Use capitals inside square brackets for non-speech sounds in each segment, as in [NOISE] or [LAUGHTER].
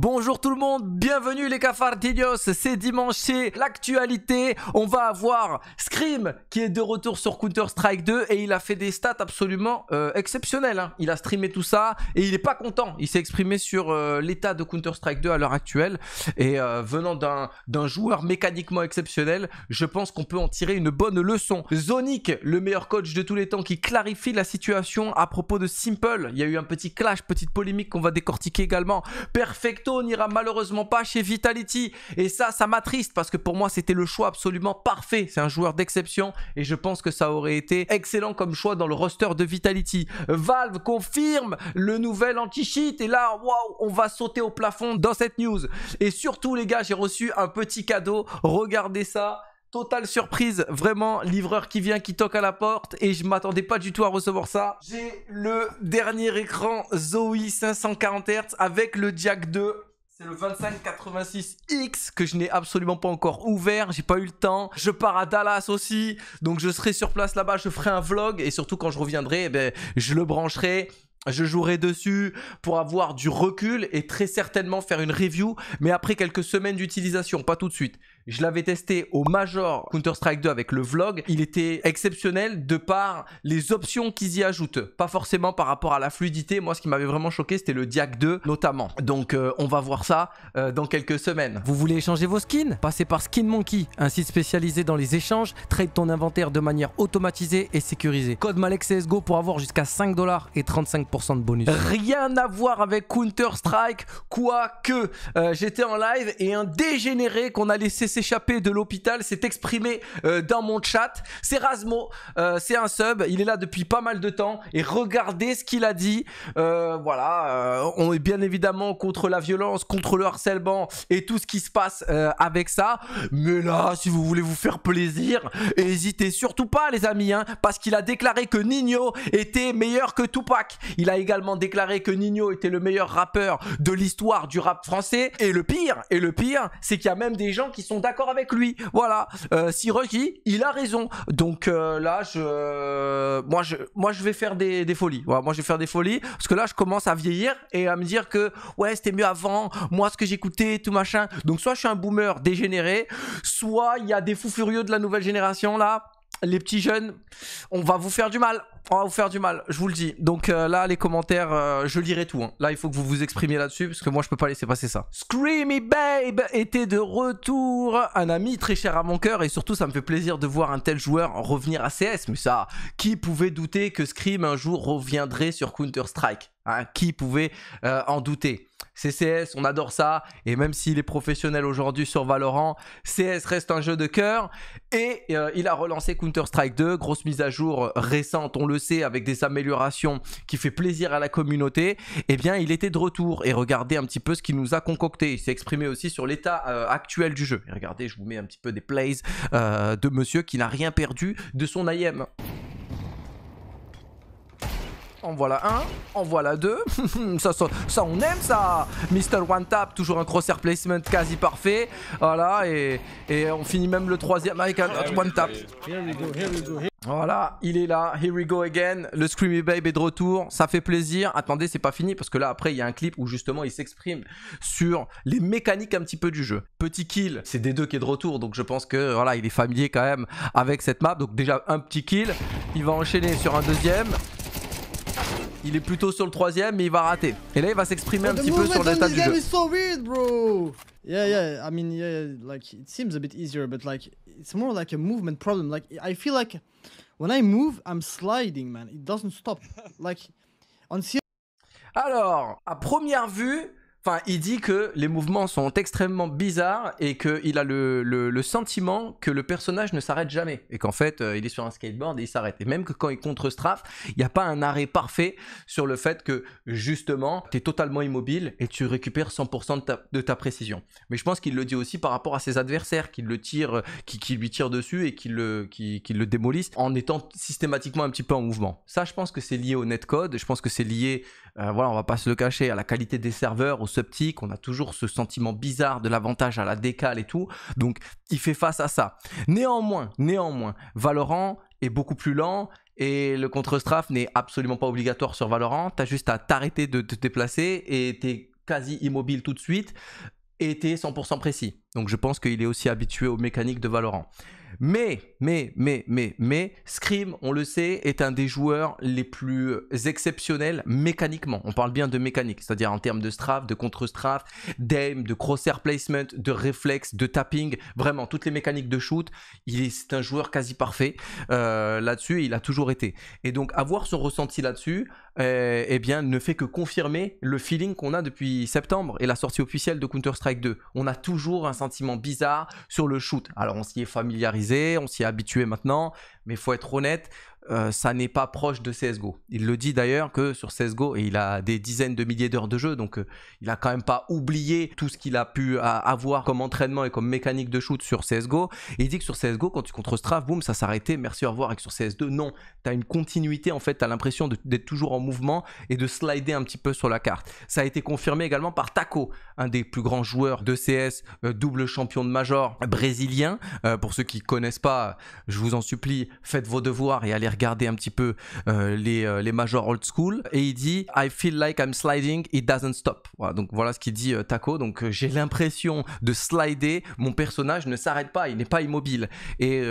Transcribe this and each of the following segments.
Bonjour tout le monde, bienvenue les cafardillos, c'est dimanche, l'actualité, on va avoir Scream qui est de retour sur Counter-Strike 2 et il a fait des stats absolument euh, exceptionnels. Hein. il a streamé tout ça et il n'est pas content, il s'est exprimé sur euh, l'état de Counter-Strike 2 à l'heure actuelle et euh, venant d'un joueur mécaniquement exceptionnel, je pense qu'on peut en tirer une bonne leçon. Zonic, le meilleur coach de tous les temps qui clarifie la situation à propos de Simple, il y a eu un petit clash, petite polémique qu'on va décortiquer également, Perfect n'ira malheureusement pas chez Vitality. Et ça, ça m'attriste parce que pour moi, c'était le choix absolument parfait. C'est un joueur d'exception et je pense que ça aurait été excellent comme choix dans le roster de Vitality. Valve confirme le nouvel anti-cheat et là, waouh, on va sauter au plafond dans cette news. Et surtout, les gars, j'ai reçu un petit cadeau. Regardez ça Totale surprise, vraiment, livreur qui vient, qui toque à la porte et je m'attendais pas du tout à recevoir ça. J'ai le dernier écran Zoe 540 Hz avec le jack 2. C'est le 2586X que je n'ai absolument pas encore ouvert, j'ai pas eu le temps. Je pars à Dallas aussi, donc je serai sur place là-bas, je ferai un vlog et surtout quand je reviendrai, eh ben, je le brancherai. Je jouerai dessus pour avoir du recul et très certainement faire une review, mais après quelques semaines d'utilisation, pas tout de suite. Je l'avais testé au Major Counter-Strike 2 avec le vlog. Il était exceptionnel de par les options qu'ils y ajoutent. Pas forcément par rapport à la fluidité. Moi, ce qui m'avait vraiment choqué, c'était le Diac 2 notamment. Donc, euh, on va voir ça euh, dans quelques semaines. Vous voulez échanger vos skins Passez par Skin Monkey, un site spécialisé dans les échanges. Trade ton inventaire de manière automatisée et sécurisée. Code MalexCSGO pour avoir jusqu'à 5 dollars et 35% de bonus. Rien à voir avec Counter-Strike, quoique euh, j'étais en live et un dégénéré qu'on a laissé échappé de l'hôpital s'est exprimé euh, dans mon chat. C'est Rasmo, euh, c'est un sub, il est là depuis pas mal de temps et regardez ce qu'il a dit. Euh, voilà, on est bien évidemment contre la violence, contre le harcèlement et tout ce qui se passe avec ça. Mais là, si vous voulez vous faire plaisir, n'hésitez surtout pas les amis, hein, parce qu'il a déclaré que Nino était meilleur que Tupac. Il a également déclaré que Nino était le meilleur rappeur de l'histoire du rap français. Et le pire, et le pire, c'est qu'il y a même des gens qui sont d'accord d'accord avec lui. Voilà. Euh, si Rocky, il a raison. Donc euh, là, je, moi, je, moi, je vais faire des, des folies. Voilà, moi, je vais faire des folies parce que là, je commence à vieillir et à me dire que ouais, c'était mieux avant. Moi, ce que j'écoutais, tout machin. Donc soit je suis un boomer dégénéré, soit il y a des fous furieux de la nouvelle génération là les petits jeunes, on va vous faire du mal. On va vous faire du mal, je vous le dis. Donc euh, là, les commentaires, euh, je lirai tout. Hein. Là, il faut que vous vous exprimiez là-dessus, parce que moi, je peux pas laisser passer ça. Screamy Babe était de retour. Un ami très cher à mon cœur, et surtout, ça me fait plaisir de voir un tel joueur revenir à CS. Mais ça, qui pouvait douter que Scream un jour reviendrait sur Counter-Strike Hein, qui pouvait euh, en douter CS, on adore ça, et même s'il est professionnel aujourd'hui sur Valorant, CS reste un jeu de cœur, et euh, il a relancé Counter-Strike 2, grosse mise à jour euh, récente, on le sait, avec des améliorations qui fait plaisir à la communauté, et eh bien il était de retour, et regardez un petit peu ce qu'il nous a concocté, il s'est exprimé aussi sur l'état actuel du jeu, regardez, je vous mets un petit peu des plays de monsieur qui n'a rien perdu de son IM en voilà un, en voilà deux. [LAUGHS] ça, on aime ça. Mr. One Tap, toujours un cross placement quasi parfait. Voilà, et, on finit même le troisième avec un One Tap. Voilà, il est là, here we go again, le Screamy Babe est de retour, ça fait plaisir, attendez c'est pas fini parce que là après il y a un clip où justement il s'exprime sur les mécaniques un petit peu du jeu. Petit kill, c'est des deux qui est de retour donc je pense que voilà il est familier quand même avec cette map, donc déjà un petit kill, il va enchaîner sur un deuxième, il est plutôt sur le troisième, mais il va rater. Et là, il va s'exprimer un petit peu sur l'état du jeu. Is so weird, bro. Yeah, yeah. I mean, yeah, like it seems a bit easier, but like it's more like a movement problem. Like I feel like when I move, I'm sliding, man. It doesn't stop. [LAUGHS] Like on. Alors, à première vue, Enfin, il dit que les mouvements sont extrêmement bizarres et qu'il a le, sentiment que le personnage ne s'arrête jamais. Et qu'en fait, euh, il est sur un skateboard et il s'arrête. Et même que quand il contre-strafe, il n'y a pas un arrêt parfait sur le fait que, justement, tu es totalement immobile et tu récupères 100% de ta, précision. Mais je pense qu'il le dit aussi par rapport à ses adversaires, euh, qui, le tirent, qui, lui tirent dessus et qui le, qui, qui le démolissent en étant systématiquement un petit peu en mouvement. Ça, je pense que c'est lié au netcode. Je pense que c'est lié on euh, voilà, on va pas se le cacher, à la qualité des serveurs, au sceptiques, on a toujours ce sentiment bizarre de l'avantage à la décale et tout. Donc, il fait face à ça. Néanmoins, néanmoins, Valorant est beaucoup plus lent et le contre-strafe n'est absolument pas obligatoire sur Valorant. as juste à t'arrêter de te déplacer et es quasi immobile tout de suite et t'es 100% précis. Donc, je pense qu'il est aussi habitué aux mécaniques de Valorant. Mais, mais, mais, mais, mais, Scream, on le sait, est un des joueurs les plus exceptionnels mécaniquement. On parle bien de mécanique, c'est-à-dire en termes de strafe, de contre-strafe, d'aim, de crosshair placement, de réflexe, de tapping, vraiment toutes les mécaniques de shoot. Il C'est un joueur quasi parfait euh, là-dessus, il a toujours été. Et donc avoir son ressenti là-dessus, eh, eh bien, ne fait que confirmer le feeling qu'on a depuis septembre et la sortie officielle de Counter-Strike 2. On a toujours un sentiment bizarre sur le shoot. Alors, on s'y est familiarisé, on s'y est habitué maintenant, mais il faut être honnête, euh, ça n'est pas proche de CSGO. Il le dit d'ailleurs que sur CSGO, et il a des dizaines de milliers d'heures de jeu, donc euh, il a quand même pas oublié tout ce qu'il a pu euh, avoir comme entraînement et comme mécanique de shoot sur CSGO. Et il dit que sur CSGO, quand tu contre strafe boum, ça s'arrêtait, merci, au revoir, et que sur CS2, non, tu as une continuité en fait, tu as l'impression d'être toujours en mouvement et de slider un petit peu sur la carte. Ça a été confirmé également par Taco, un des plus grands joueurs de CS, double champion de major brésilien. pour ceux qui connaissent pas, je vous en supplie, faites vos devoirs et allez regarder garder un petit peu euh, les, euh, les majors old school. Et il dit I feel like I'm sliding, it doesn't stop. Voilà, donc voilà ce qu'il dit euh, Taco. Donc j'ai l'impression de slider, mon personnage ne s'arrête pas, il n'est pas immobile. Et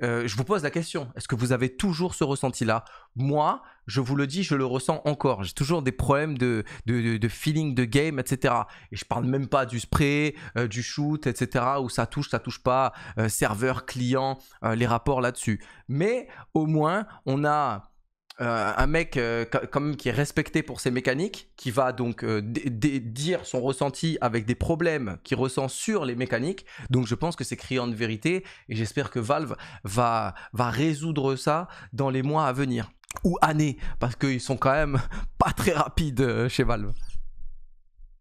je vous pose la question est-ce que vous avez toujours ce ressenti-là Moi, je vous le dis, je le ressens encore. J'ai toujours des problèmes de, feeling de game, etc. Et je parle même pas du spray, euh, du shoot, etc. Où ça touche, ça touche pas, euh, serveur, client, euh, les rapports là-dessus. Mais au moins, on a un mec quand qui est respecté pour ses mécaniques, qui va donc dire son ressenti avec des problèmes qu'il ressent sur les mécaniques. Donc je pense que c'est criant de vérité et j'espère que Valve va, va résoudre ça dans les mois à venir ou années, parce qu'ils sont quand même [LAUGHS] pas très rapides euh, chez Valve.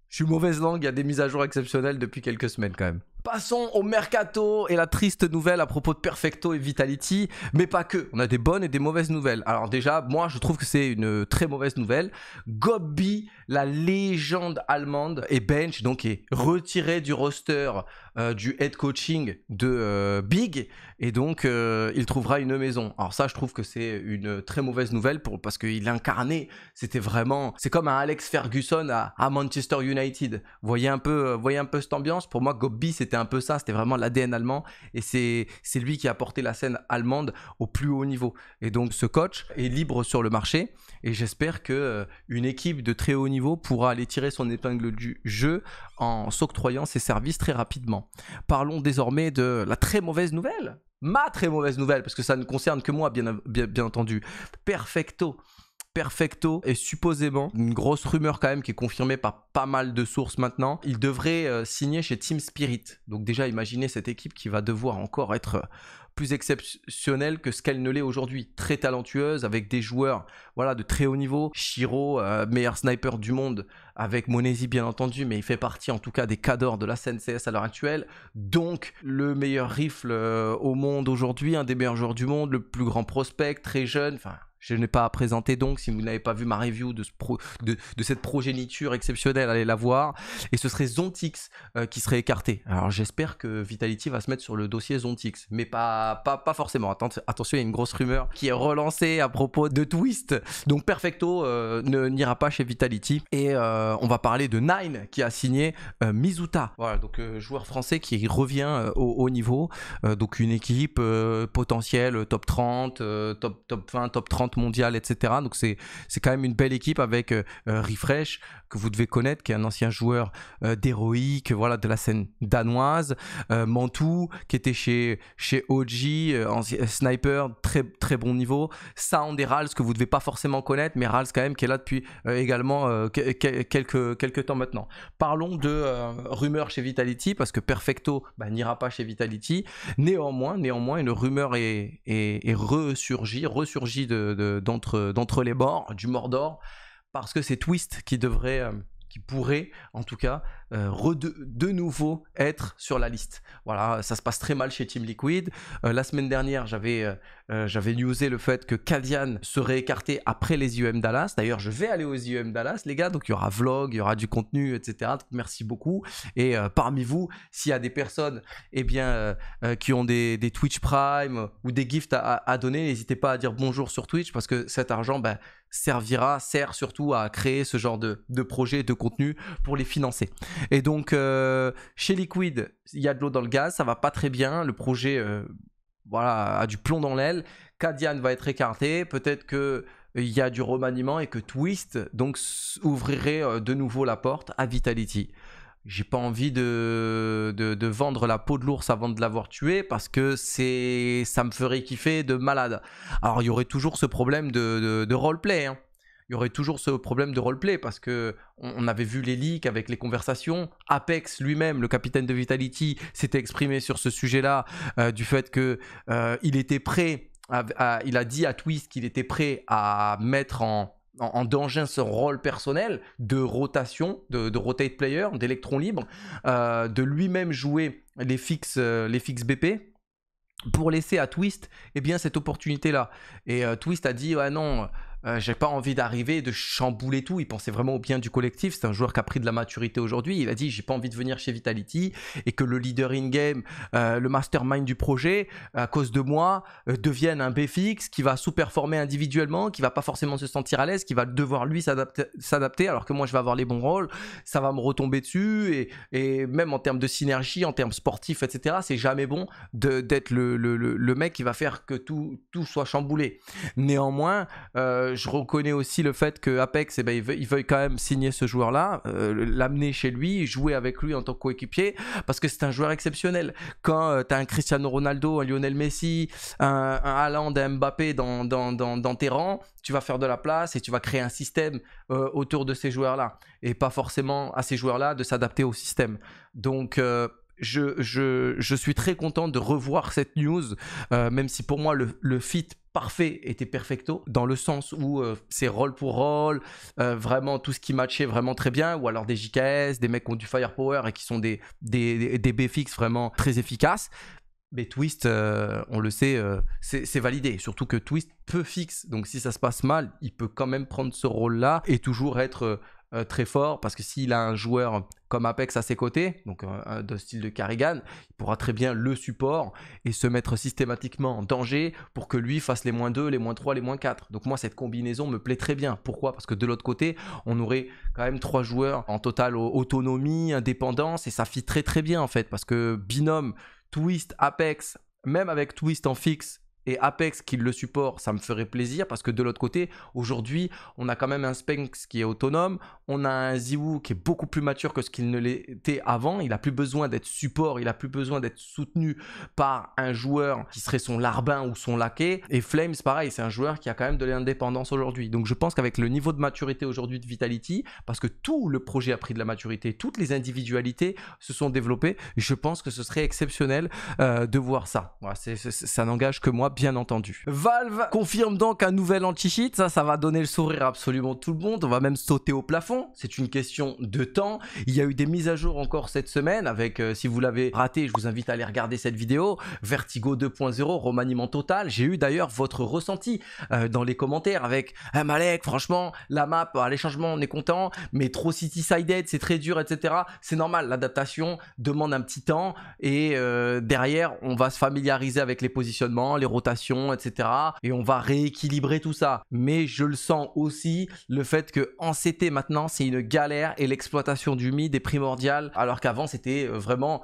Je suis mauvaise langue, il y a des mises à jour exceptionnelles depuis quelques semaines quand même. Passons au mercato et la triste nouvelle à propos de Perfecto et Vitality, mais pas que. On a des bonnes et des mauvaises nouvelles. Alors déjà, moi je trouve que c'est une très mauvaise nouvelle. Gobbi, la légende allemande, et bench donc est retiré du roster euh, du head coaching de euh, Big et donc euh, il trouvera une maison. Alors ça, je trouve que c'est une très mauvaise nouvelle pour, parce qu'il incarnait, c'était vraiment, c'est comme un Alex Ferguson à, Manchester United. Voyez un peu, voyez un peu cette ambiance. Pour moi, Gobbi c'était c'était un peu ça, c'était vraiment l'ADN allemand. Et c'est, lui qui a porté la scène allemande au plus haut niveau. Et donc ce coach est libre sur le marché. Et j'espère que euh, une équipe de très haut niveau pourra aller tirer son épingle du jeu en s'octroyant ses services très rapidement. Parlons désormais de la très mauvaise nouvelle. Ma très mauvaise nouvelle, parce que ça ne concerne que moi, bien, bien entendu. Perfecto perfecto est supposément, une grosse rumeur quand même qui est confirmée par pas mal de sources maintenant, il devrait euh, signer chez Team Spirit. Donc déjà imaginez cette équipe qui va devoir encore être euh, plus exceptionnelle que ce qu'elle ne l'est aujourd'hui. Très talentueuse, avec des joueurs voilà, de très haut niveau. Shiro, euh, meilleur sniper du monde, avec Monesi bien entendu, mais il fait partie en tout cas des cadors de la CNCS à l'heure actuelle. Donc le meilleur rifle au monde aujourd'hui, un des meilleurs joueurs du monde, le plus grand prospect, très jeune, enfin je n'ai pas à présenter donc, si vous n'avez pas vu ma review de, de, cette progéniture exceptionnelle, allez la voir. Et ce serait Zontix euh, qui serait écarté. Alors j'espère que Vitality va se mettre sur le dossier Zontix, mais pas, pas, pas forcément. attention, il y a une grosse rumeur qui est relancée à propos de Twist. Donc Perfecto euh, ne n'ira pas chez Vitality. Et euh, on va parler de Nine qui a signé Mizuta. Voilà, donc joueur français qui revient au haut niveau. donc une équipe potentielle top 30, top, top 20, top 30 mondiale, etc. Donc c'est quand même une belle équipe avec euh, euh, Refresh, que vous devez connaître, qui est un ancien joueur euh, d'héroïque, voilà, de la scène danoise. Euh, Mantou, qui était chez, chez OG, en, euh, sniper, très, très bon niveau. Sound et Rals, que vous devez pas forcément connaître, mais Rals quand même, qui est là depuis également quelques, quelques temps maintenant. Parlons de rumeurs chez Vitality, parce que Perfecto bah, n'ira pas chez Vitality. Néanmoins, néanmoins, une rumeur est, est, ressurgie, ressurgie d'entre les bords, du Mordor parce que c'est Twist qui devrait, euh, qui pourrait en tout cas, euh, de, nouveau être sur la liste. Voilà, ça se passe très mal chez Team Liquid. Euh, la semaine dernière, j'avais j'avais newsé le fait que Kadian serait écarté après les IEM Dallas. D'ailleurs, je vais aller aux IEM Dallas, les gars, donc il y aura vlog, il y aura du contenu, etc. merci beaucoup. Et parmi vous, s'il y a des personnes eh bien, qui ont des, Twitch Prime ou des gifts à, à donner, n'hésitez pas à dire bonjour sur Twitch parce que cet argent, ben, servira, sert surtout à créer ce genre de, projet, projets, de contenu pour les financer. Et donc, euh, chez Liquid, il y a de l'eau dans le gaz, ça va pas très bien, le projet euh, voilà, a du plomb dans l'aile, Cadian va être écarté, peut-être que euh, il y a du remaniement et que Twist donc ouvrirait de nouveau la porte à Vitality j'ai pas envie de, de, vendre la peau de l'ours avant de l'avoir tué parce que c'est ça me ferait kiffer de malade. Alors il y aurait toujours ce problème de, de, roleplay. Hein. Il y aurait toujours ce problème de roleplay parce que on, avait vu les leaks avec les conversations. Apex lui-même, le capitaine de Vitality, s'était exprimé sur ce sujet-là euh, du fait que euh, il était prêt. il a dit à Twist qu'il était prêt à mettre en en, danger ce rôle personnel de rotation, de, rotate player, d'électron libre, euh, de lui-même jouer les fixes, euh, les fixes BP pour laisser à Twist eh bien, cette opportunité-là. Et euh, Twist a dit, ah non, euh, j'ai pas envie d'arriver de chambouler tout. Il pensait vraiment au bien du collectif. C'est un joueur qui a pris de la maturité aujourd'hui. Il a dit j'ai pas envie de venir chez Vitality et que le leader in game, euh, le mastermind du projet, à cause de moi, euh, devienne un b qui va sous-performer individuellement, qui va pas forcément se sentir à l'aise, qui va devoir lui s'adapter, alors que moi je vais avoir les bons rôles. Ça va me retomber dessus et, et même en termes de synergie, en termes sportifs, etc. C'est jamais bon d'être le, le, le, mec qui va faire que tout, tout soit chamboulé. Néanmoins, je reconnais aussi le fait que Apex, eh ben, il, quand même signer ce joueur-là, euh, l'amener chez lui, jouer avec lui en tant que coéquipier, parce que c'est un joueur exceptionnel. Quand euh, tu as un Cristiano Ronaldo, un Lionel Messi, un, un un Mbappé dans, dans tes rangs, tu vas faire de la place et tu vas créer un système euh, autour de ces joueurs-là, et pas forcément à ces joueurs-là de s'adapter au système. Donc je, suis très content de revoir cette news, euh, même si pour moi le, fit parfait était perfecto, dans le sens où euh, c'est rôle pour rôle, euh, vraiment tout ce qui matchait vraiment très bien, ou alors des JKS, des mecs qui ont du firepower et qui sont des, des, des BFX vraiment très efficaces. Mais Twist, on le sait, c'est validé. Surtout que Twist peut fixe. Donc si ça se passe mal, il peut quand même prendre ce rôle-là et toujours être euh, très fort parce que s'il a un joueur comme Apex à ses côtés, donc euh, de style de Carrigan, il pourra très bien le support et se mettre systématiquement en danger pour que lui fasse les moins 2, les moins 3, les moins 4. Donc moi cette combinaison me plaît très bien. Pourquoi Parce que de l'autre côté, on aurait quand même trois joueurs en total autonomie, indépendance et ça fit très très bien en fait parce que binôme Twist, Apex, même avec Twist en fixe et Apex qui le support, ça me ferait plaisir parce que de l'autre côté, aujourd'hui, on a quand même un Spenx qui est autonome, on a un Ziwu qui est beaucoup plus mature que ce qu'il ne l'était avant, il n'a plus besoin d'être support, il n'a plus besoin d'être soutenu par un joueur qui serait son larbin ou son laquais et Flames pareil, c'est un joueur qui a quand même de l'indépendance aujourd'hui. Donc je pense qu'avec le niveau de maturité aujourd'hui de Vitality parce que tout le projet a pris de la maturité, toutes les individualités se sont développées, je pense que ce serait exceptionnel euh, de voir ça. ça n'engage que moi bien entendu. Valve confirme donc un nouvel anti-cheat, ça, ça va donner le sourire à absolument tout le monde, on va même sauter au plafond, c'est une question de temps. Il y a eu des mises à jour encore cette semaine, avec, euh, si vous l'avez raté, je vous invite à aller regarder cette vidéo, Vertigo 2.0, remaniement total, j'ai eu d'ailleurs votre ressenti euh, dans les commentaires avec Ah Malek, franchement, la map, ah, les changements, on est content, mais trop city-sided, c'est très dur, etc. C'est normal, l'adaptation demande un petit temps, et euh, derrière, on va se familiariser avec les positionnements, les rotations, etc. Et on va rééquilibrer tout ça. Mais je le sens aussi, le fait que en CT maintenant, c'est une galère et l'exploitation du mid est primordiale, alors qu'avant c'était euh, vraiment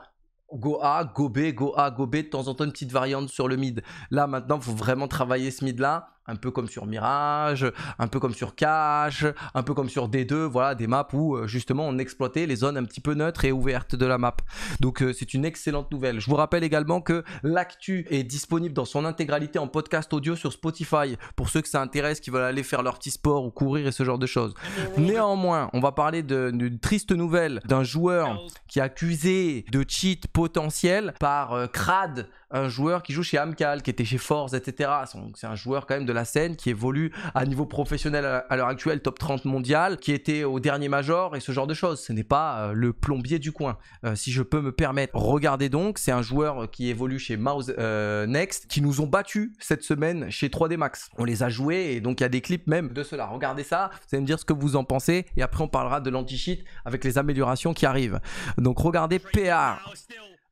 go A, go B, go A, go B, de temps en temps une petite variante sur le mid. Là maintenant, faut vraiment travailler ce mid là un peu comme sur Mirage, un peu comme sur Cache, un peu comme sur D2, voilà, des maps où euh, justement on exploitait les zones un petit peu neutres et ouvertes de la map. Donc euh, c'est une excellente nouvelle. Je vous rappelle également que l'actu est disponible dans son intégralité en podcast audio sur Spotify pour ceux que ça intéresse, qui veulent aller faire leur petit sport ou courir et ce genre de choses. Néanmoins, on va parler d'une triste nouvelle d'un joueur qui est accusé de cheat potentiel par euh, crade, un joueur qui joue chez Amcal, qui était chez Force, etc. C'est un joueur quand même de la scène, qui évolue à niveau professionnel à l'heure actuelle, top 30 mondial, qui était au dernier major et ce genre de choses. Ce n'est pas euh, le plombier du coin, euh, si je peux me permettre. Regardez donc, c'est un joueur qui évolue chez Mouse euh, Next, qui nous ont battus cette semaine chez 3D Max. On les a joués et donc il y a des clips même de cela. Regardez ça, vous allez me dire ce que vous en pensez et après on parlera de l'anti-cheat avec les améliorations qui arrivent. Donc regardez PR.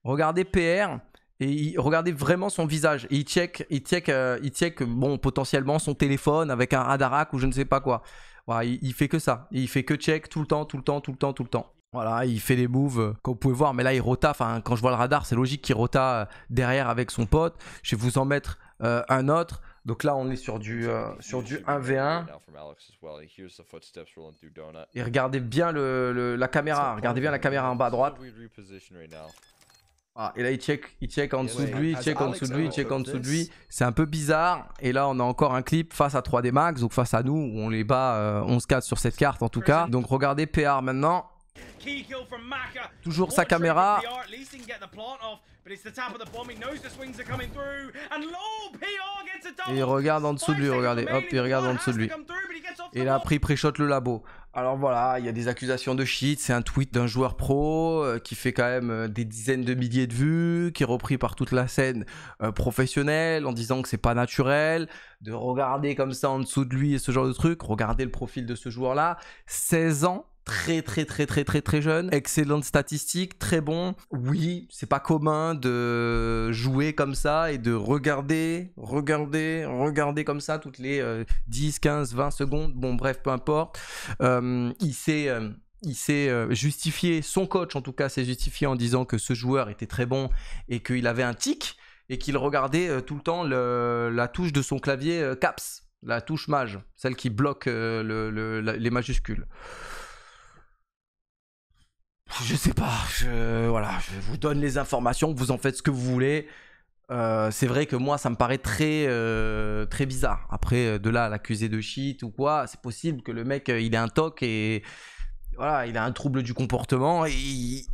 Regardez PR et il regardait vraiment son visage il check il check euh, il check bon potentiellement son téléphone avec un radarac ou je ne sais pas quoi voilà, il, ne fait que ça il fait que check tout le temps tout le temps tout le temps tout le temps voilà il fait des moves comme euh, vous pouvez voir mais là il rota enfin quand je vois le radar c'est logique qu'il rota euh, derrière avec son pote je vais vous en mettre un autre donc là, on est sur du, sur du 1v1. Et regardez bien le, la caméra. Regardez bien la caméra en bas à droite. Ah, et là, il check, il check en dessous de lui, ah, ah il check en dessous de lui, il check en dessous de lui. C'est un peu bizarre. Et là, on a encore un clip face à 3D Max, donc face à nous, où on les bat on se casse sur cette carte en tout cas. Donc regardez PR maintenant. Toujours sa caméra. Oh, et il regarde en dessous de lui, regardez. Hop, il regarde en dessous de lui. Et il a pris pré-shot le labo alors voilà, il y a des accusations de shit, c'est un tweet d'un joueur pro euh, qui fait quand même euh, des dizaines de milliers de vues, qui est repris par toute la scène euh, professionnelle en disant que c'est pas naturel de regarder comme ça en dessous de lui et ce genre de truc, regarder le profil de ce joueur là, 16 ans très très très très très très jeune, excellente statistique, très bon. Oui, c'est pas commun de jouer comme ça et de regarder, regarder, regarder comme ça toutes les 10, 15, 20 secondes. Bon bref, peu importe. Euh, il s'est euh, il s'est euh, justifié, son coach en tout cas s'est justifié en disant que ce joueur était très bon et qu'il avait un tic et qu'il regardait tout le temps la touche de son clavier CAPS, la touche mage, celle qui bloque les majuscules. Je sais pas, je, voilà, je vous donne les informations, vous en faites ce que vous voulez. Euh, c'est vrai que moi, ça me paraît très, euh, très bizarre. Après, euh, de là, l'accuser de shit ou quoi, c'est possible que le mec, il ait un toc et voilà, il a un trouble du comportement et il,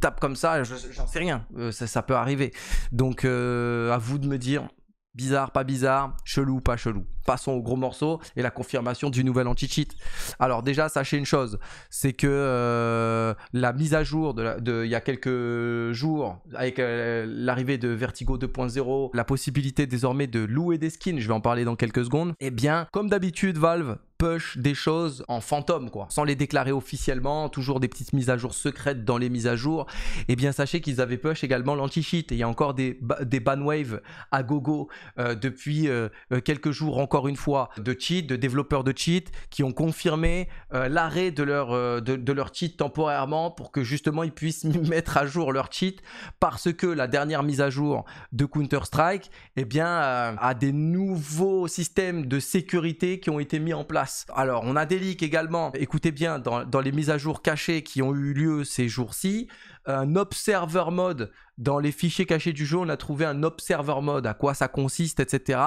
tape comme ça, j'en sais rien, ça, peut arriver. Donc, à vous de me dire Bizarre, pas bizarre, chelou, pas chelou. Passons au gros morceau et la confirmation du nouvel anti-cheat. Alors déjà, sachez une chose, c'est que euh, la mise à jour de, il y a quelques jours, avec euh, l'arrivée de Vertigo 2.0, la possibilité désormais de louer des skins, je vais en parler dans quelques secondes, eh bien, comme d'habitude, Valve push des choses en fantôme, quoi, sans les déclarer officiellement, toujours des petites mises à jour secrètes dans les mises à jour, et eh bien sachez qu'ils avaient push également l'anti-cheat. il y a encore des, banwaves à gogo euh, depuis euh, euh, quelques jours, encore une fois, de cheat, de développeurs de cheat, qui ont confirmé l'arrêt de leur, de, leur cheat temporairement pour que justement ils puissent [LAUGHS] mettre à jour leur cheat, parce que la dernière mise à jour de Counter-Strike, et eh bien, a des nouveaux systèmes de sécurité qui ont été mis en place alors, on a des leaks également, écoutez bien, dans les mises à jour cachées qui ont eu lieu ces jours-ci, un observer mode. Dans les fichiers cachés du jeu, on a trouvé un observer mode, à quoi ça consiste, etc.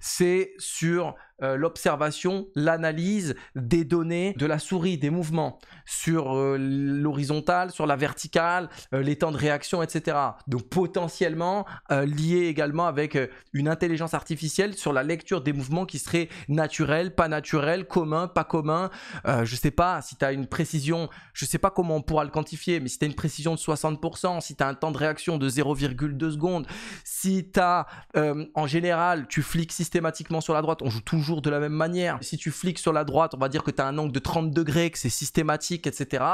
C'est sur euh, l'observation, l'analyse des données de la souris, des mouvements, sur euh, l'horizontale, sur la verticale, euh, les temps de réaction, etc. Donc potentiellement lié également avec une intelligence artificielle sur la lecture des mouvements qui seraient naturels, pas naturels, communs, pas communs. je sais pas si tu as une précision, je sais pas comment on pourra le quantifier, mais si tu as une précision de 60%, si tu as un temps de réaction de 0,2 secondes, si tu as, euh, en général, tu flics systématiquement sur la droite, on joue toujours de la même manière. Si tu flics sur la droite, on va dire que tu as un angle de 30 degrés, que c'est systématique, etc.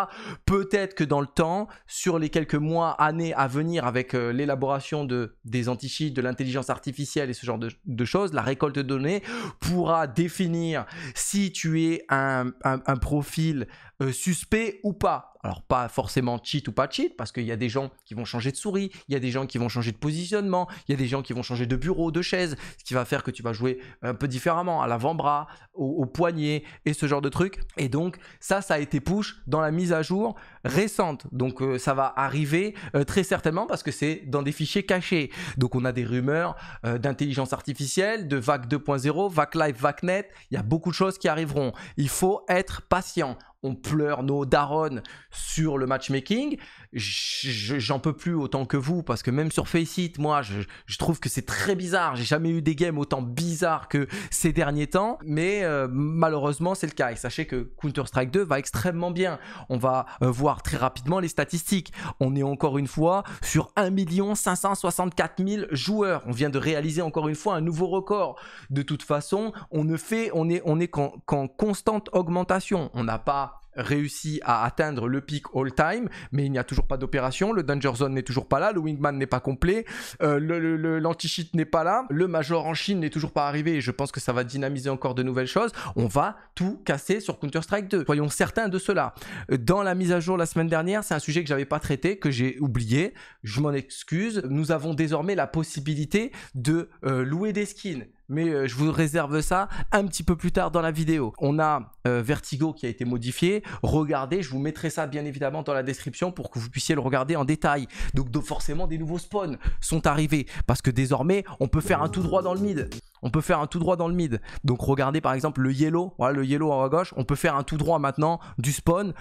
Peut-être que dans le temps, sur les quelques mois, années à venir, avec euh, l'élaboration de, des antichips, de l'intelligence artificielle et ce genre de, choses, la récolte de données pourra définir si tu es un, profil euh, suspect ou pas. Alors pas forcément cheat ou pas cheat, parce qu'il y a des gens qui vont changer de souris, il y a des gens qui vont changer de positionnement, il y a des gens qui vont changer de bureau, de chaise, ce qui va faire que tu vas jouer un peu différemment, à l'avant-bras, au, poignet et ce genre de trucs. Et donc ça, ça a été push dans la mise à jour récente. Donc euh, ça va arriver euh, très certainement parce que c'est dans des fichiers cachés. Donc on a des rumeurs euh, d'intelligence artificielle, de VAC 2.0, VAC Live, VAC Net, il y a beaucoup de choses qui arriveront. Il faut être patient on pleure nos darons sur le matchmaking j'en peux plus autant que vous parce que même sur Faceit, moi, je, trouve que c'est très bizarre. J'ai jamais eu des games autant bizarres que ces derniers temps, mais euh, malheureusement, c'est le cas. Et sachez que Counter-Strike 2 va extrêmement bien. On va euh, voir très rapidement les statistiques. On est encore une fois sur 1 564 000 joueurs. On vient de réaliser encore une fois un nouveau record. De toute façon, on ne fait, on est, on est qu'en constante augmentation. On n'a pas réussi à atteindre le pic all-time, mais il n'y a toujours pas d'opération, le Danger Zone n'est toujours pas là, le Wingman n'est pas complet, euh, le l'anti-cheat n'est pas là, le Major en Chine n'est toujours pas arrivé, et je pense que ça va dynamiser encore de nouvelles choses, on va tout casser sur Counter-Strike 2, soyons certains de cela. Dans la mise à jour la semaine dernière, c'est un sujet que j'avais pas traité, que j'ai oublié, je m'en excuse, nous avons désormais la possibilité de euh, louer des skins mais euh, je vous réserve ça un petit peu plus tard dans la vidéo. On a euh, Vertigo qui a été modifié. Regardez, je vous mettrai ça bien évidemment dans la description pour que vous puissiez le regarder en détail. Donc, donc forcément, des nouveaux spawns sont arrivés parce que désormais, on peut faire un tout droit dans le mid. On peut faire un tout droit dans le mid. Donc regardez par exemple le yellow, voilà le yellow en haut à gauche, on peut faire un tout droit maintenant du spawn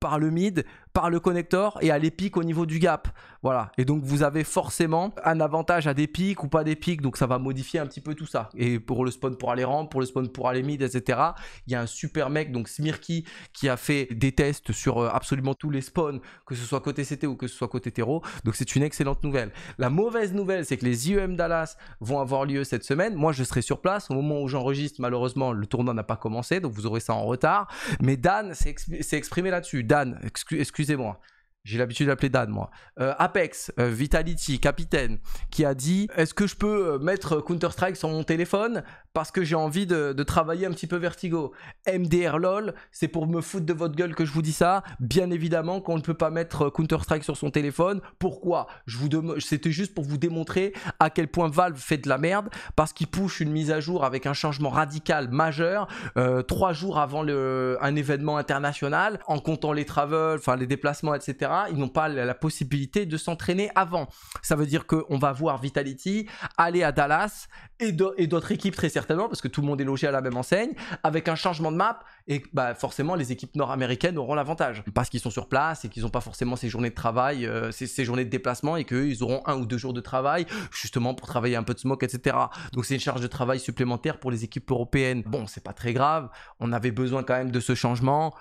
par le mid par le connecteur et à l'épic au niveau du gap. Voilà. Et donc vous avez forcément un avantage à des pics ou pas des pics. Donc ça va modifier un petit peu tout ça. Et pour le spawn pour aller ramp, pour le spawn pour aller mid, etc. Il y a un super mec, donc Smirky, qui a fait des tests sur euh, absolument tous les spawns, que ce soit côté CT ou que ce soit côté terreau. Donc c'est une excellente nouvelle. La mauvaise nouvelle, c'est que les IEM Dallas vont avoir lieu cette semaine. Moi, je serai sur place. Au moment où j'enregistre, malheureusement, le tournoi n'a pas commencé. Donc vous aurez ça en retard. Mais Dan s'est exprimé là-dessus. Dan, excusez excusez-moi j'ai l'habitude d'appeler Dan moi, euh, Apex, euh, Vitality, Capitaine, qui a dit est-ce que je peux euh, mettre Counter-Strike sur mon téléphone parce que j'ai envie de, travailler un petit peu Vertigo. MDR LOL, c'est pour me foutre de votre gueule que je vous dis ça. Bien évidemment qu'on ne peut pas mettre Counter-Strike sur son téléphone. Pourquoi C'était juste pour vous démontrer à quel point Valve fait de la merde parce qu'il push une mise à jour avec un changement radical majeur trois jours avant le, un événement international en comptant les travels, enfin les déplacements, etc ils n'ont pas la possibilité de s'entraîner avant. Ça veut dire qu'on va voir Vitality aller à Dallas et d'autres équipes très certainement, parce que tout le monde est logé à la même enseigne, avec un changement de map, et bah, forcément les équipes nord-américaines auront l'avantage, parce qu'ils sont sur place et qu'ils n'ont pas forcément ces journées de travail, euh, ces, journées de déplacement, et qu'ils auront un ou deux jours de travail, justement pour travailler un peu de smoke, etc. Donc c'est une charge de travail supplémentaire pour les équipes européennes. Bon, c'est pas très grave, on avait besoin quand même de ce changement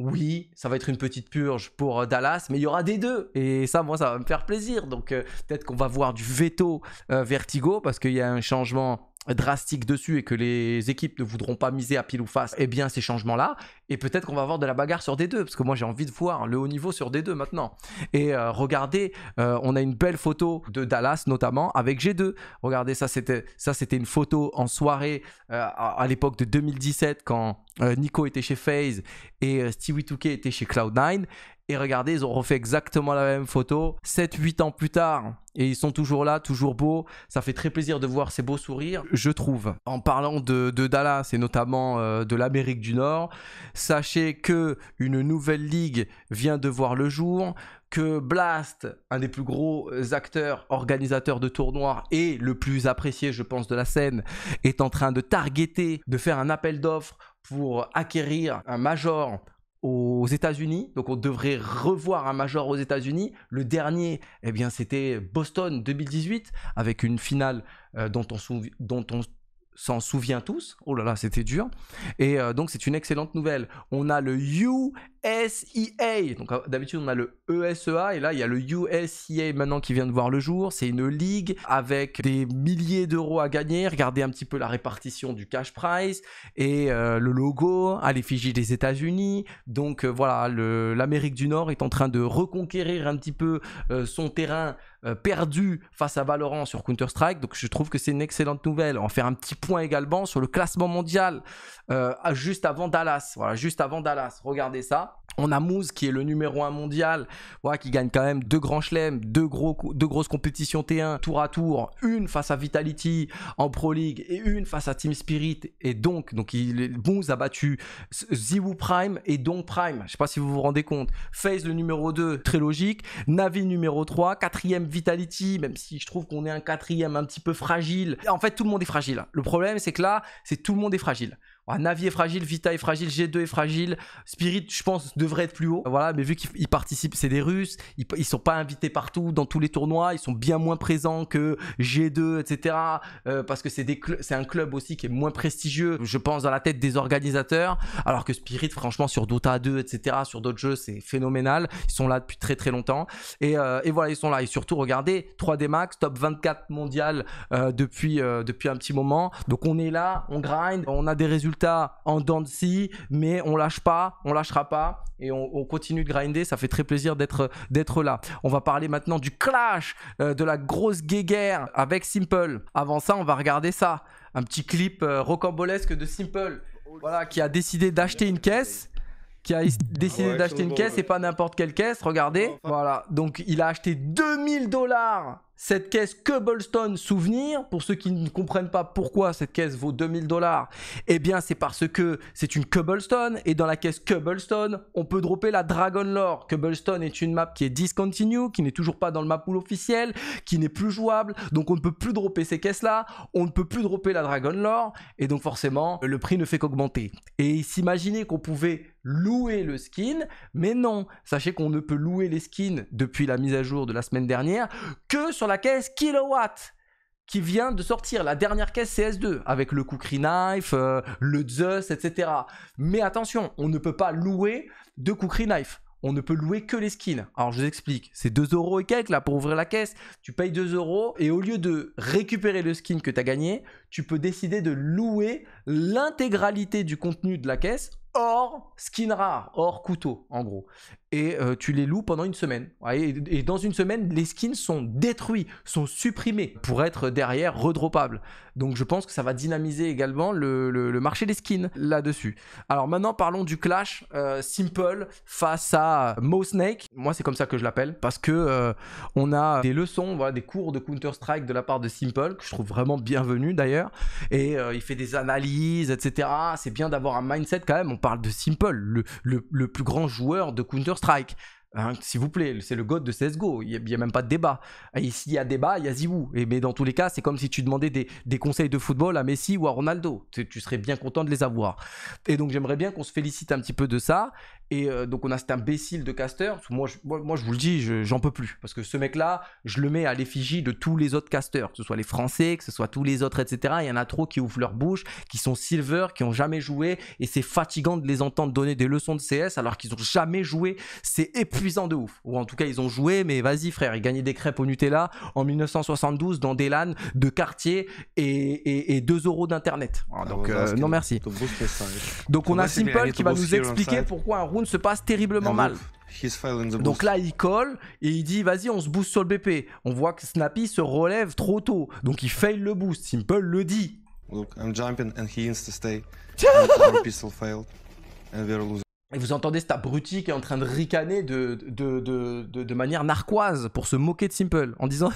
oui, ça va être une petite purge pour euh, Dallas, mais il y aura des deux. Et ça, moi, ça va me faire plaisir. Donc euh, peut-être qu'on va voir du veto euh, Vertigo parce qu'il y a un changement drastique dessus et que les équipes ne voudront pas miser à pile ou face, eh bien ces changements-là. Et peut-être qu'on va avoir de la bagarre sur D2 parce que moi j'ai envie de voir le haut niveau sur D2 maintenant. Et euh, regardez, euh, on a une belle photo de Dallas notamment avec G2. Regardez, ça c'était ça c'était une photo en soirée euh, à, l'époque de 2017 quand Nico était chez FaZe et Stewie2K était chez Cloud9. Et regardez, ils ont refait exactement la même photo 7-8 ans plus tard. Et ils sont toujours là, toujours beaux. Ça fait très plaisir de voir ces beaux sourires, je trouve. En parlant de, Dallas et notamment euh, de l'Amérique du Nord, sachez que une nouvelle ligue vient de voir le jour que Blast, un des plus gros acteurs, organisateurs de tournois et le plus apprécié, je pense, de la scène, est en train de targeter, de faire un appel d'offres pour acquérir un major aux États-Unis. Donc on devrait revoir un major aux États-Unis. Le dernier, eh bien, c'était Boston 2018 avec une finale euh, dont on dont on s'en souvient tous. Oh là là, c'était dur. Et euh, donc c'est une excellente nouvelle. On a le SEA Donc euh, d'habitude on a le ESEA et là il y a le USEA maintenant qui vient de voir le jour. C'est une ligue avec des milliers d'euros à gagner. Regardez un petit peu la répartition du cash prize et euh, le logo à l'effigie des États-Unis. Donc euh, voilà, l'Amérique du Nord est en train de reconquérir un petit peu son terrain perdu face à Valorant sur Counter-Strike. Donc je trouve que c'est une excellente nouvelle. On va faire un petit point également sur le classement mondial juste avant Dallas. Voilà, juste avant Dallas. Regardez ça. On a Moose qui est le numéro 1 mondial, qui gagne quand même deux grands chelems, deux, grosses compétitions T1 tour à tour, une face à Vitality en Pro League et une face à Team Spirit. Et donc, donc il, a battu Ziwu Prime et Dong Prime. Je sais pas si vous vous rendez compte. FaZe le numéro 2, très logique. Navi numéro 3, quatrième Vitality, même si je trouve qu'on est un quatrième un petit peu fragile. En fait, tout le monde est fragile. Le problème, c'est que là, c'est tout le monde est fragile. Ah, Navi est fragile, Vita est fragile, G2 est fragile, Spirit, je pense, devrait être plus haut. Voilà, mais vu qu'ils participent, c'est des Russes, ils, sont pas invités partout dans tous les tournois, ils sont bien moins présents que G2, etc. Euh, parce que c'est un club aussi qui est moins prestigieux, je pense, dans la tête des organisateurs. Alors que Spirit, franchement, sur Dota 2, etc., sur d'autres jeux, c'est phénoménal. Ils sont là depuis très très longtemps. Et, euh, voilà, ils sont là. Et surtout, regardez, 3D Max, top 24 mondial euh, depuis, depuis un petit moment. Donc on est là, on grind, on a des résultats en dents mais on lâche pas, on lâchera pas et on, continue de grinder. Ça fait très plaisir d'être d'être là. On va parler maintenant du clash, euh, de la grosse guéguerre avec Simple. Avant ça, on va regarder ça, un petit clip euh, rocambolesque de Simple, voilà, qui a décidé d'acheter une caisse qui a décidé d'acheter une caisse et pas n'importe quelle caisse, regardez. Voilà, donc il a acheté 2000 dollars cette caisse Cobblestone Souvenir, pour ceux qui ne comprennent pas pourquoi cette caisse vaut 2000 dollars, eh bien c'est parce que c'est une Cobblestone et dans la caisse Cobblestone, on peut dropper la Dragon Lore. Cobblestone est une map qui est discontinue, qui n'est toujours pas dans le map pool officiel, qui n'est plus jouable, donc on ne peut plus dropper ces caisses-là, on ne peut plus dropper la Dragon Lore et donc forcément le prix ne fait qu'augmenter. Et s'imaginer qu'on pouvait louer le skin, mais non, sachez qu'on ne peut louer les skins depuis la mise à jour de la semaine dernière que sur la caisse Kilowatt qui vient de sortir la dernière caisse CS2 avec le Kukri Knife, euh, le Zeus, etc. Mais attention, on ne peut pas louer de Kukri Knife. On ne peut louer que les skins. Alors je vous explique, c'est 2 euros et quelques là pour ouvrir la caisse. Tu payes 2 euros et au lieu de récupérer le skin que tu as gagné, tu peux décider de louer l'intégralité du contenu de la caisse hors skin rare, hors couteau en gros et euh, tu les loues pendant une semaine. Et, dans une semaine, les skins sont détruits, sont supprimés pour être derrière redroppables Donc je pense que ça va dynamiser également le, le, marché des skins là-dessus. Alors maintenant, parlons du clash euh, Simple face à Mo Snake. Moi, c'est comme ça que je l'appelle parce que euh, on a des leçons, voilà, des cours de Counter-Strike de la part de Simple que je trouve vraiment bienvenu d'ailleurs. Et il fait des analyses, etc. C'est bien d'avoir un mindset quand même. On parle de Simple, le, le plus grand joueur de Counter-Strike strike hein, S'il vous plaît, c'est le god de CSGO, il n'y a, même pas de débat. Et s'il y a débat, il y a Zibou. Et, mais dans tous les cas, c'est comme si tu demandais des, conseils de football à Messi ou à Ronaldo. tu serais bien content de les avoir. Et donc j'aimerais bien qu'on se félicite un petit peu de ça et euh, donc on a cet imbécile de caster. Moi je, moi, je vous le dis, j'en peux plus. Parce que ce mec-là, je le mets à l'effigie de tous les autres casteurs, que ce soit les Français, que ce soit tous les autres, etc. Il y en a trop qui ouvrent leur bouche, qui sont silver, qui ont jamais joué. Et c'est fatigant de les entendre donner des leçons de CS alors qu'ils ont jamais joué. C'est épuisant de ouf. Ou en tout cas, ils ont joué, mais vas-y frère, ils gagnaient des crêpes au Nutella en 1972 dans des LAN de quartier et, et, 2 euros d'internet. Ah, donc euh, non merci. Donc on a Simple qui va nous expliquer hein, pourquoi un se passe terriblement mal. Donc là, il colle et il dit vas-y, on se booste sur le BP. On voit que Snappy se relève trop tôt, donc il fail le boost. Simple le dit. Et vous entendez cet abruti qui est en train de ricaner de, de, de, manière narquoise pour se moquer de Simple en disant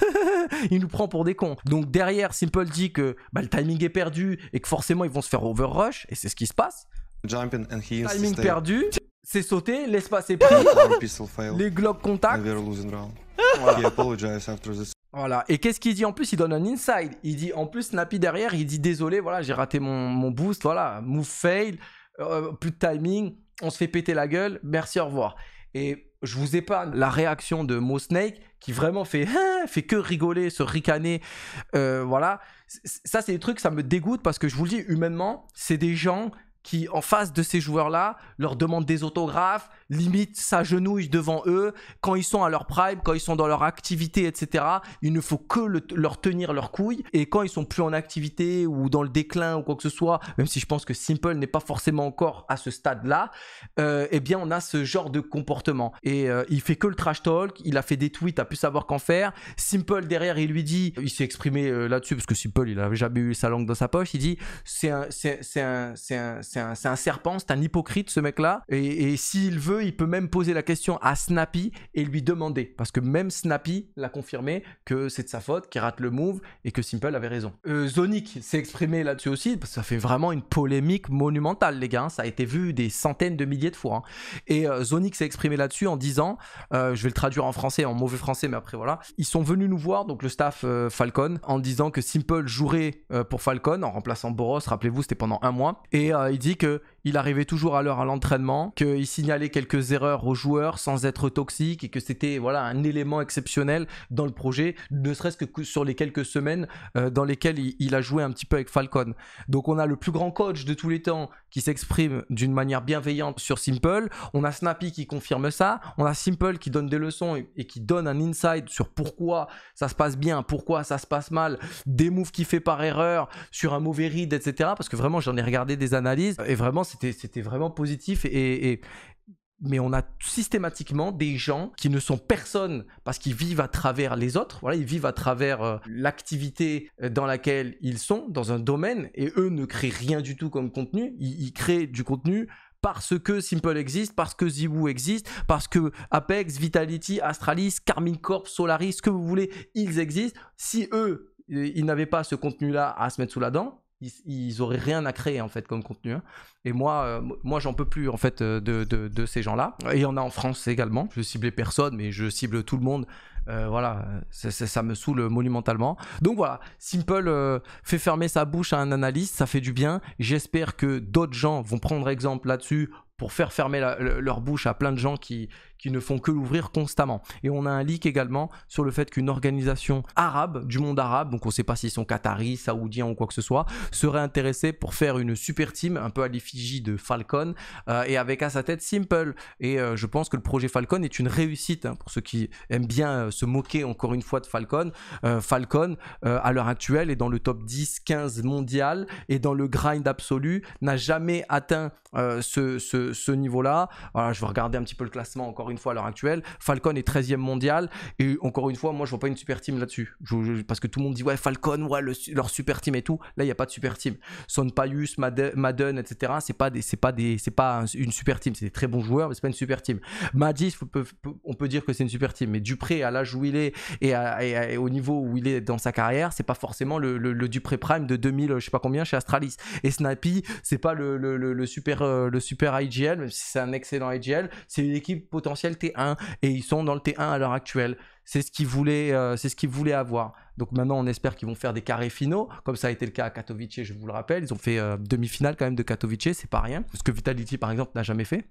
[LAUGHS] il nous prend pour des cons. Donc derrière, Simple dit que bah, le timing est perdu et que forcément ils vont se faire overrush et c'est ce qui se passe. Timing perdu. C'est sauté, l'espace est pris, les globes contact. Voilà. Et qu'est-ce qu'il dit en plus Il donne un inside. Il dit en plus Snappy derrière, il dit désolé, voilà, j'ai raté mon, mon, boost, voilà, move fail, euh, plus de timing, on se fait péter la gueule, merci, au revoir. Et je vous épargne la réaction de Mo Snake qui vraiment fait [LAUGHS] fait que rigoler, se ricaner, euh, voilà. Ça c'est des trucs, ça me dégoûte parce que je vous le dis humainement, c'est des gens qui, en face de ces joueurs-là, leur demandent des autographes, limite s'agenouille devant eux quand ils sont à leur prime, quand ils sont dans leur activité, etc. Il ne faut que leur tenir leur couille. Et quand ils sont plus en activité ou dans le déclin ou quoi que ce soit, même si je pense que Simple n'est pas forcément encore à ce stade-là, euh, eh bien on a ce genre de comportement. Et euh, il fait que le trash talk, il a fait des tweets a plus savoir qu'en faire. Simple derrière, il lui dit, il s'est exprimé euh, là-dessus parce que Simple il avait jamais eu sa langue dans sa poche. Il dit c'est un, c'est un, un, un, serpent, c'est un hypocrite ce mec-là. et s'il veut il peut même poser la question à Snappy et lui demander. Parce que même Snappy l'a confirmé que c'est de sa faute, qu'il rate le move et que Simple avait raison. Euh, Zonic s'est exprimé là-dessus aussi, ça fait vraiment une polémique monumentale, les gars. Hein. Ça a été vu des centaines de milliers de fois. Hein. Et euh, Zonic s'est exprimé là-dessus en disant, euh, je vais le traduire en français, en mauvais français, mais après voilà. Ils sont venus nous voir, donc le staff Falcon, en disant que Simple jouerait pour Falcon en remplaçant Boros. Rappelez-vous, c'était pendant un mois. Et il dit que il arrivait toujours à l'heure à l'entraînement, qu'il signalait quelques quelques erreurs aux joueurs sans être toxique et que c'était voilà un élément exceptionnel dans le projet, ne serait-ce que sur les quelques semaines euh, dans lesquelles il, a joué un petit peu avec Falcon. Donc on a le plus grand coach de tous les temps qui s'exprime d'une manière bienveillante sur Simple, on a Snappy qui confirme ça, on a Simple qui donne des leçons et, qui donne un insight sur pourquoi ça se passe bien, pourquoi ça se passe mal, des moves qu'il fait par erreur, sur un mauvais read, etc. Parce que vraiment j'en ai regardé des analyses et vraiment c'était vraiment positif et, mais on a systématiquement des gens qui ne sont personne parce qu'ils vivent à travers les autres, ils vivent à travers euh, l'activité euh, dans laquelle ils sont, dans un domaine, et eux ne créent rien du tout comme contenu, ils, créent du contenu parce que Simple existe, parce que Zibou existe, parce que Apex, Vitality, Astralis, Carmine Corp, Solaris, ce que vous voulez, ils existent. Si eux, euh, ils n'avaient pas ce contenu-là à se mettre sous la dent, ils, n'auraient rien à créer en fait comme contenu. Hein. Et moi, euh, moi j'en peux plus en fait euh, de, ces gens-là. Et il y en a en France également. Je cible personne, mais je cible tout le monde. Euh, voilà, ça me saoule monumentalement. Donc voilà, Simple fait fermer sa bouche à un analyste, ça fait du bien. J'espère que d'autres gens vont prendre exemple là-dessus pour faire fermer leur bouche à plein de gens qui, qui ne font que l'ouvrir constamment. Et on a un leak également sur le fait qu'une organisation arabe, du monde arabe, donc on ne sait pas s'ils sont qataris, saoudiens ou quoi que ce soit, serait intéressée pour faire une super team, un peu à l'effigie de Falcon, euh, et avec à sa tête Simple. Et euh, je pense que le projet Falcon est une réussite, hein, pour ceux qui aiment bien euh, se moquer encore une fois de Falcon. Falcon, à l'heure actuelle, est dans le top 10-15 mondial, et dans le grind absolu, n'a jamais atteint ce, ce niveau-là. Voilà, je vais regarder un petit peu le classement encore une fois à l'heure actuelle. Falcon est 13e mondial. Et encore une fois, moi, je vois pas une super team là-dessus. parce que tout le monde dit, ouais, Falcon, ouais, leur super team et tout. Là, il n'y a pas de super team. Son Payus Madden, etc. C'est pas des, c'est pas des, c'est pas une super team. C'est des très bons joueurs, mais c'est pas une super team. Madis on peut dire que c'est une super team. Mais Dupré, à l'âge où il est et, au niveau où il est dans sa carrière, c'est pas forcément le, Dupré Prime de 2000, je sais pas combien, chez Astralis. Et Snappy, c'est pas le, super, le super euh, IGL, même si c'est un excellent IGL. C'est une équipe potentielle le T1 et ils sont dans le T1 à l'heure actuelle. C'est ce qu'ils voulaient, euh, c'est ce qu'ils voulaient avoir. Donc maintenant, on espère qu'ils vont faire des carrés finaux, comme ça a été le cas à Katowice, je vous le rappelle. Ils ont fait euh, demi-finale quand même de Katowice, c'est pas rien. Ce que Vitality, par exemple, n'a jamais fait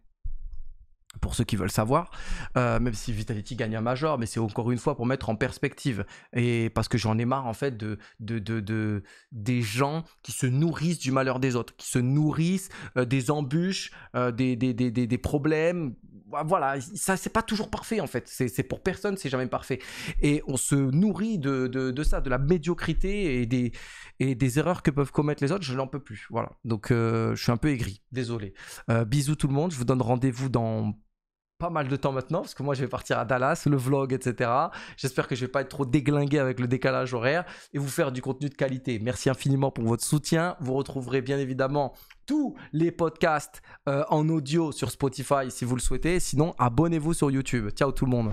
pour ceux qui veulent savoir, euh, même si Vitality gagne un major, mais c'est encore une fois pour mettre en perspective. Et parce que j'en ai marre en fait de, de, de, de, des gens qui se nourrissent du malheur des autres, qui se nourrissent des embûches, des, des, des, des, problèmes, bah, voilà, ça c'est pas toujours parfait en fait. C'est pour personne, c'est jamais parfait. Et on se nourrit de, de, ça, de la médiocrité et des, et des erreurs que peuvent commettre les autres. Je n'en peux plus. Voilà. Donc euh, je suis un peu aigri. Désolé. Euh, bisous tout le monde. Je vous donne rendez-vous dans pas mal de temps maintenant, parce que moi je vais partir à Dallas, le vlog, etc. J'espère que je vais pas être trop déglingué avec le décalage horaire et vous faire du contenu de qualité. Merci infiniment pour votre soutien. Vous retrouverez bien évidemment tous les podcasts euh, en audio sur Spotify si vous le souhaitez. Sinon, abonnez-vous sur YouTube. Ciao tout le monde.